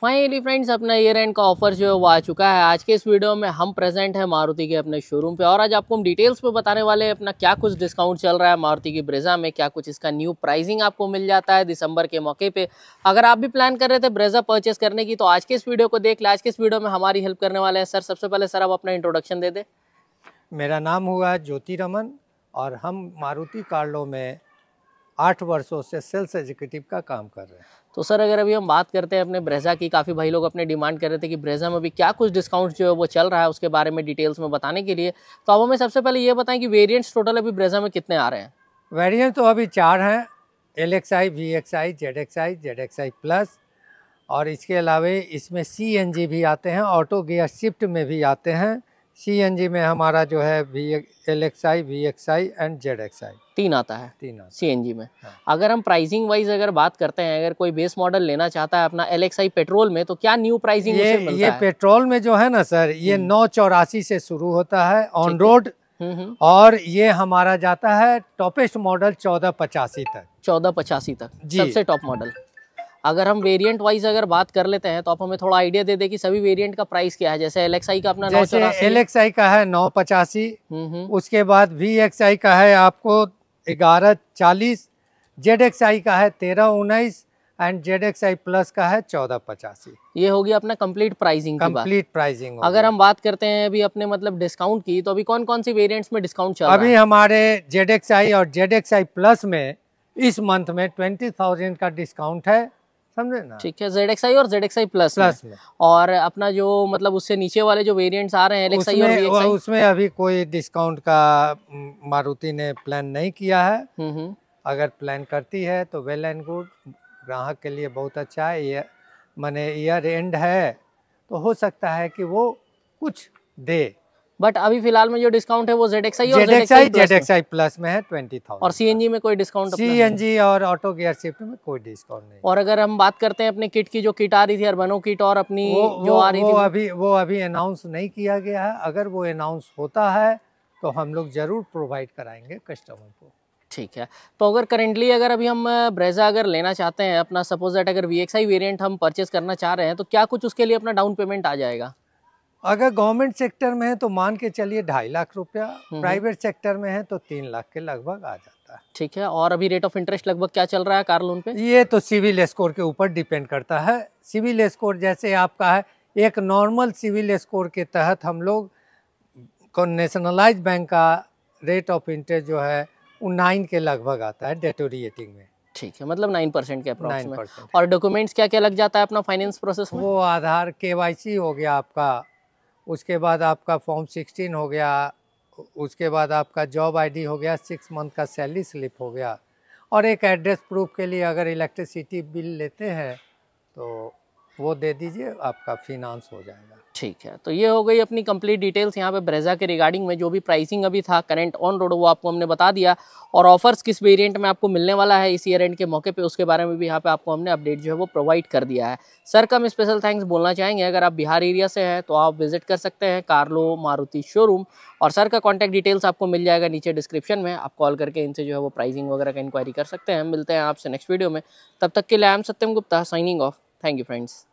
Finally friends अपना year end का offer जो है वो आ चुका है आज के इस वीडियो में हम प्रेजेंट हैं मारुति के अपने शोरूम पे और आज आपको हम डिटेल्स पे बताने वाले हैं अपना क्या कुछ डिस्काउंट चल रहा है मारुति की ब्रेजा में क्या कुछ इसका न्यू प्राइसिंग आपको मिल जाता है दिसंबर के मौके पे अगर आप भी प्लान कर रहे थे ब्रेजा परचेस करने की तो आज के इस वीडियो को देख लें आज के इस वीडियो में हमारी हेल्प करने वाले हैं सर सबसे पहले सर आप अपना इंट्रोडक्शन दे दें मेरा नाम हुआ ज्योति रमन और हम मारुति कार्लो में आठ वर्षों से सेल्स एग्जीक्यूटिव का काम कर रहे हैं तो सर अगर अभी हम बात करते हैं अपने ब्रेजा की काफ़ी भाई लोग अपने डिमांड कर रहे थे कि ब्रेजा में अभी क्या कुछ डिस्काउंट जो है वो चल रहा है उसके बारे में डिटेल्स में बताने के लिए तो अब हमें सबसे पहले ये बताएं कि वेरियंट्स टोटल अभी ब्रेजा में कितने आ रहे हैं वेरियंट तो अभी चार हैं L X I V X I Z X I Z X I plus और इसके अलावा इसमें सी एन जी भी आते हैं ऑटो गियर शिफ्ट में भी आते हैं सी में हमारा जो है V L X I V X I and Z X I तीन आता है तीन सी एन जी में हाँ। अगर हम प्राइसिंग वाइज अगर बात करते हैं अगर कोई बेस मॉडल लेना चाहता है अपना एल एक्स आई पेट्रोल में तो क्या न्यू प्राइसिंग ये, मिलता ये है? पेट्रोल में जो है ना सर ये हम्म। नौ चौरासी से शुरू होता है ऑन रोड हम्म, हम्म। और ये हमारा जाता है टॉपेस्ट मॉडल चौदह पचासी तक चौदह पचासी तक सबसे टॉप मॉडल अगर हम वेरिएंट वाइज अगर बात कर लेते हैं तो आप हमें थोड़ा आइडिया दे दे कि सभी वेरिएंट का प्राइस क्या है जैसे एल का अपना जैसे एल एक्स का है नौ पचासी हम्म, हम्म। उसके बाद वी एक्स का है आपको ग्यारह चालीस जेड एक्स का है तेरह उन्नीस and Z X I plus का है चौदह पचासी ये होगी अपना कंप्लीट प्राइसिंग कंप्लीट प्राइसिंग अगर हम बात करते हैं अभी अपने मतलब डिस्काउंट की तो अभी कौन कौन सी वेरियंट में डिस्काउंट चल अभी हमारे जेड एक्स आई और जेड एक्स आई प्लस में इस मंथ में ट्वेंटी थाउजेंड का डिस्काउंट है समझे ना ठीक है जेड एक्स आई और Z X I plus plus में। और अपना जो मतलब उससे नीचे वाले जो वेरिएंट्स आ रहे हैं उसमें, और VXI? उसमें अभी कोई डिस्काउंट का मारुति ने प्लान नहीं किया है हम्म, हम्म। अगर प्लान करती है तो वेल एंड गुड ग्राहक के लिए बहुत अच्छा है मैंने ईयर एंड है तो हो सकता है कि वो कुछ दे बट अभी फिलहाल में जो डिस्काउंट है वो Z X I Z X I Z X I plus में है ट्वेंटी थाउजेंड और सी एन जी में कोई डिस्काउंट सी एन जी और ऑटो गियर शिफ्ट में कोई डिस्काउंट नहीं और अगर हम बात करते हैं अपनी किट की जो किट आ रही थी अर्बनो किट और अपनी वो, जो वो, आ रही वो थी अभी वो अभी अनाउंस नहीं किया गया है अगर वो अनाउंस होता है तो हम लोग जरूर प्रोवाइड कराएंगे कस्टमर को ठीक है तो अगर करेंटली अगर अभी हम ब्रेजा अगर लेना चाहते हैं अपना सपोज दैट अगर वी एक्स आई वेरियंट हम परचेज करना चाह रहे हैं तो क्या कुछ उसके लिए अपना डाउन पेमेंट आ जाएगा अगर गवर्नमेंट सेक्टर में है तो मान के चलिए ढाई लाख रुपया हम्म। प्राइवेट सेक्टर में है तो तीन लाख के लगभग आ जाता है ठीक है और अभी रेट ऑफ इंटरेस्ट लगभग क्या चल रहा है कार लोन पे ये तो सिविल स्कोर के ऊपर डिपेंड करता है सिविल स्कोर जैसे आपका है एक नॉर्मल सिविल स्कोर के तहत हम लोग नेशनलाइज बैंक का रेट ऑफ इंटरेस्ट जो है वो नाइन के लगभग आता है डेटोरिएटिंग में ठीक है मतलब नाइन परसेंट के अप्रोक्स और डॉक्यूमेंट्स क्या क्या लग जाता है अपना फाइनेंस प्रोसेस में? वो आधार के हो गया आपका उसके बाद आपका फॉर्म सिक्सटीन हो गया उसके बाद आपका जॉब आईडी हो गया सिक्स मंथ का सैलरी स्लिप हो गया और एक एड्रेस प्रूफ के लिए अगर इलेक्ट्रिसिटी बिल लेते हैं तो वो दे दीजिए आपका फिनांस हो जाएगा ठीक है तो ये हो गई अपनी कंप्लीट डिटेल्स यहाँ पे ब्रेजा के रिगार्डिंग में जो भी प्राइसिंग अभी था करंट ऑन रोड वो आपको हमने बता दिया और ऑफर्स किस वेरिएंट में आपको मिलने वाला है इस ईयर एंड के मौके पे उसके बारे में भी यहाँ पे आपको हमने अपडेट जो है वो प्रोवाइड कर दिया है सर का हम स्पेशल थैंक्स बोलना चाहेंगे अगर आप बिहार एरिया से हैं तो आप विजिट कर सकते हैं कार्लो मारुति शोरूम और सर का कॉन्टैक्ट डिटेल्स आपको मिल जाएगा नीचे डिस्क्रिप्शन में आप कॉल करके इनसे जो है वो प्राइसिंग वगैरह का इंक्वायरी कर सकते हैं मिलते हैं आपसे नेक्स्ट वीडियो में तब तक के लिए I am Satyam Gupta signing off Thank you, friends.